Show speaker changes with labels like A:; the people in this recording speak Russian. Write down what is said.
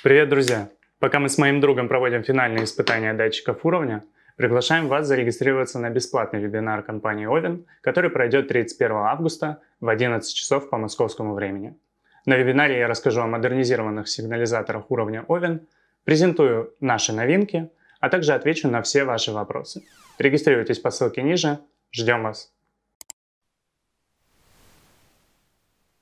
A: Привет, друзья! Пока мы с моим другом проводим финальные испытания датчиков уровня, приглашаем вас зарегистрироваться на бесплатный вебинар компании Овен, который пройдет 31 августа в 11 часов по московскому времени. На вебинаре я расскажу о модернизированных сигнализаторах уровня Овен, презентую наши новинки, а также отвечу на все ваши вопросы. Регистрируйтесь по ссылке ниже. Ждем вас!